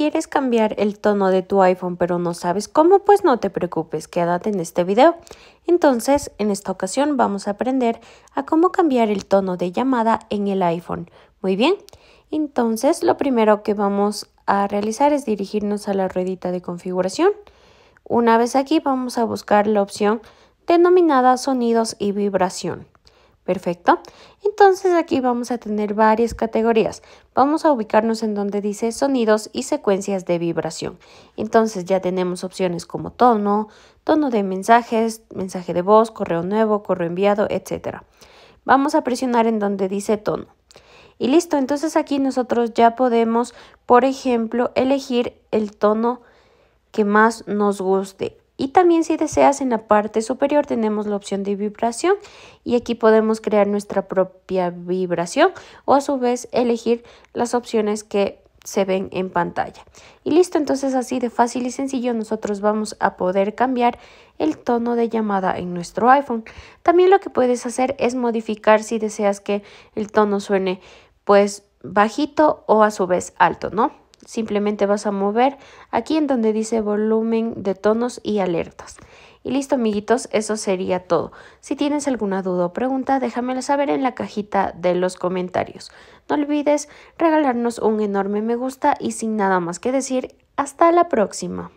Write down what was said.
quieres cambiar el tono de tu iPhone pero no sabes cómo, pues no te preocupes, quédate en este video. Entonces, en esta ocasión vamos a aprender a cómo cambiar el tono de llamada en el iPhone. Muy bien, entonces lo primero que vamos a realizar es dirigirnos a la ruedita de configuración. Una vez aquí vamos a buscar la opción denominada sonidos y vibración. Perfecto. Entonces aquí vamos a tener varias categorías. Vamos a ubicarnos en donde dice sonidos y secuencias de vibración. Entonces ya tenemos opciones como tono, tono de mensajes, mensaje de voz, correo nuevo, correo enviado, etc. Vamos a presionar en donde dice tono. Y listo, entonces aquí nosotros ya podemos, por ejemplo, elegir el tono que más nos guste. Y también si deseas en la parte superior tenemos la opción de vibración y aquí podemos crear nuestra propia vibración o a su vez elegir las opciones que se ven en pantalla. Y listo, entonces así de fácil y sencillo nosotros vamos a poder cambiar el tono de llamada en nuestro iPhone. También lo que puedes hacer es modificar si deseas que el tono suene pues bajito o a su vez alto, ¿no? simplemente vas a mover aquí en donde dice volumen de tonos y alertas. Y listo, amiguitos, eso sería todo. Si tienes alguna duda o pregunta, déjamelo saber en la cajita de los comentarios. No olvides regalarnos un enorme me gusta y sin nada más que decir, hasta la próxima.